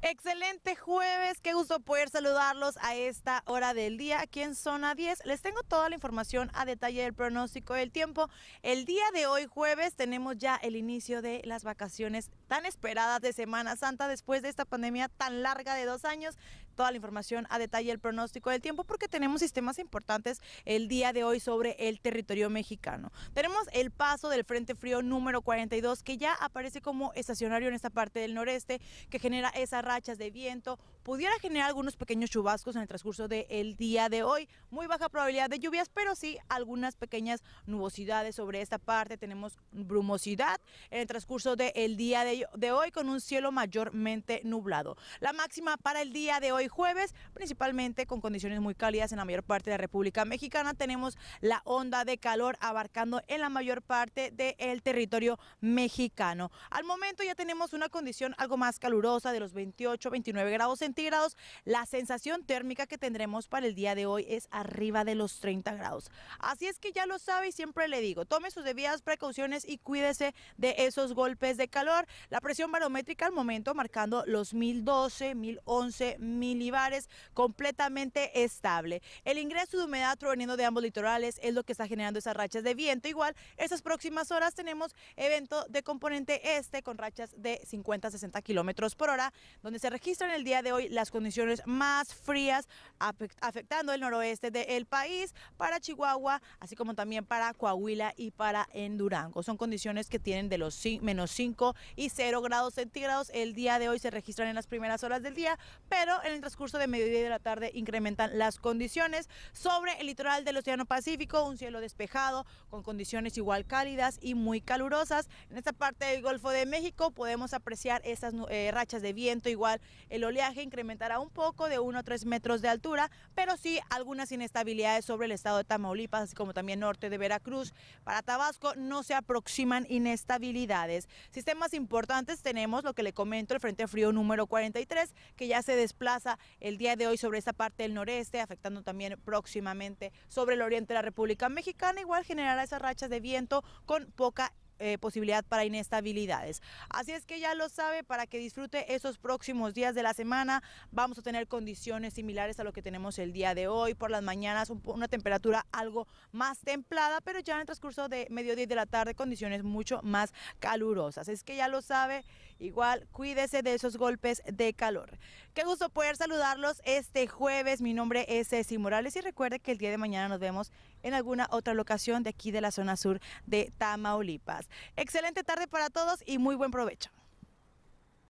Excelente jueves, qué gusto poder saludarlos a esta hora del día aquí en Zona 10. Les tengo toda la información a detalle del pronóstico del tiempo. El día de hoy jueves tenemos ya el inicio de las vacaciones tan esperadas de Semana Santa después de esta pandemia tan larga de dos años. Toda la información a detalle, el pronóstico del tiempo, porque tenemos sistemas importantes el día de hoy sobre el territorio mexicano. Tenemos el paso del Frente Frío número 42, que ya aparece como estacionario en esta parte del noreste, que genera esas rachas de viento, pudiera generar algunos pequeños chubascos en el transcurso del día de hoy. Muy baja probabilidad de lluvias, pero sí algunas pequeñas nubosidades sobre esta parte. Tenemos brumosidad en el transcurso del día de, de hoy con un cielo mayormente nublado. La máxima para el día de hoy jueves, principalmente con condiciones muy cálidas en la mayor parte de la República Mexicana. Tenemos la onda de calor abarcando en la mayor parte del territorio mexicano. Al momento ya tenemos una condición algo más calurosa de los 28, 29 grados centígrados grados, La sensación térmica que tendremos para el día de hoy es arriba de los 30 grados. Así es que ya lo sabe y siempre le digo, tome sus debidas precauciones y cuídese de esos golpes de calor. La presión barométrica al momento marcando los 1012, 1011 milibares, completamente estable. El ingreso de humedad proveniendo de ambos litorales es lo que está generando esas rachas de viento. Igual, estas próximas horas tenemos evento de componente este con rachas de 50 60 kilómetros por hora, donde se registran el día de hoy las condiciones más frías afectando el noroeste del país para Chihuahua, así como también para Coahuila y para en Durango. Son condiciones que tienen de los menos 5 y 0 grados centígrados. El día de hoy se registran en las primeras horas del día, pero en el transcurso de mediodía y de la tarde incrementan las condiciones. Sobre el litoral del Océano Pacífico, un cielo despejado con condiciones igual cálidas y muy calurosas. En esta parte del Golfo de México podemos apreciar esas eh, rachas de viento, igual el oleaje incrementará un poco de 1 o 3 metros de altura, pero sí algunas inestabilidades sobre el estado de Tamaulipas, así como también norte de Veracruz. Para Tabasco no se aproximan inestabilidades. Sistemas importantes tenemos lo que le comento, el Frente Frío número 43, que ya se desplaza el día de hoy sobre esta parte del noreste, afectando también próximamente sobre el oriente de la República Mexicana. Igual generará esas rachas de viento con poca eh, posibilidad para inestabilidades. Así es que ya lo sabe, para que disfrute esos próximos días de la semana, vamos a tener condiciones similares a lo que tenemos el día de hoy. Por las mañanas una temperatura algo más templada, pero ya en el transcurso de mediodía y de la tarde condiciones mucho más calurosas. Es que ya lo sabe. Igual, cuídese de esos golpes de calor. Qué gusto poder saludarlos este jueves. Mi nombre es Ceci Morales y recuerde que el día de mañana nos vemos en alguna otra locación de aquí de la zona sur de Tamaulipas. Excelente tarde para todos y muy buen provecho.